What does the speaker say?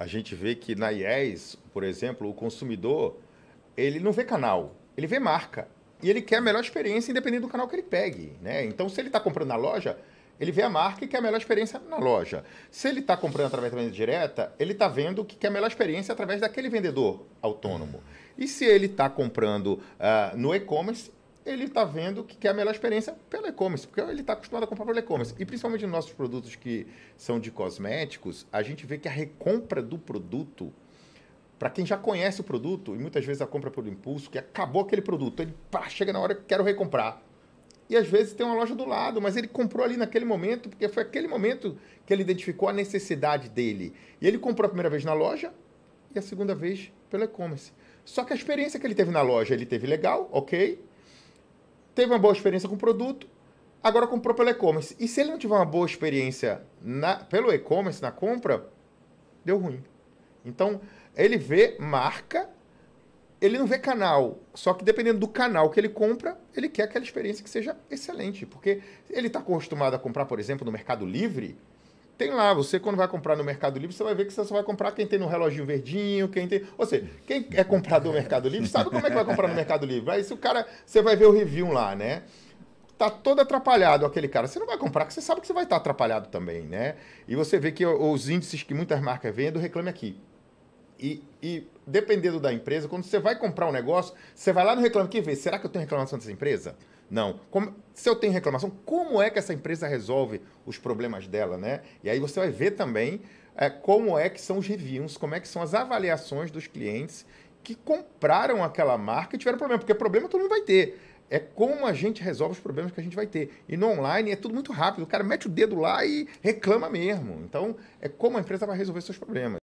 a gente vê que na IES, por exemplo, o consumidor, ele não vê canal, ele vê marca. E ele quer a melhor experiência independente do canal que ele pegue, né? Então, se ele está comprando na loja, ele vê a marca e quer a melhor experiência na loja. Se ele está comprando através da venda direta, ele está vendo que quer a melhor experiência através daquele vendedor autônomo. E se ele está comprando uh, no e-commerce, ele está vendo que quer a melhor experiência pelo e-commerce, porque ele está acostumado a comprar pelo e-commerce. E principalmente nos nossos produtos que são de cosméticos, a gente vê que a recompra do produto, para quem já conhece o produto, e muitas vezes a compra por impulso, que acabou aquele produto, ele pá, chega na hora que quero recomprar. E às vezes tem uma loja do lado, mas ele comprou ali naquele momento, porque foi aquele momento que ele identificou a necessidade dele. E ele comprou a primeira vez na loja e a segunda vez pelo e-commerce. Só que a experiência que ele teve na loja, ele teve legal, ok, teve uma boa experiência com o produto, agora comprou pelo e-commerce. E se ele não tiver uma boa experiência na, pelo e-commerce, na compra, deu ruim. Então, ele vê marca, ele não vê canal. Só que dependendo do canal que ele compra, ele quer aquela experiência que seja excelente. Porque ele está acostumado a comprar, por exemplo, no Mercado Livre, tem lá, você quando vai comprar no Mercado Livre, você vai ver que você só vai comprar quem tem no reloginho verdinho, quem tem. Ou seja, quem é comprado no Mercado Livre sabe como é que vai comprar no Mercado Livre. Aí se o cara. Você vai ver o review lá, né? tá todo atrapalhado aquele cara. Você não vai comprar, porque você sabe que você vai estar atrapalhado também, né? E você vê que os índices que muitas marcas vendem, do Reclame Aqui. E, e, dependendo da empresa, quando você vai comprar um negócio, você vai lá no Reclame Aqui e vê, será que eu tenho reclamação dessa empresa? Não. Como, se eu tenho reclamação, como é que essa empresa resolve os problemas dela, né? E aí você vai ver também é, como é que são os reviews, como é que são as avaliações dos clientes que compraram aquela marca e tiveram problema, porque problema todo mundo vai ter. É como a gente resolve os problemas que a gente vai ter. E no online é tudo muito rápido. O cara mete o dedo lá e reclama mesmo. Então, é como a empresa vai resolver seus problemas.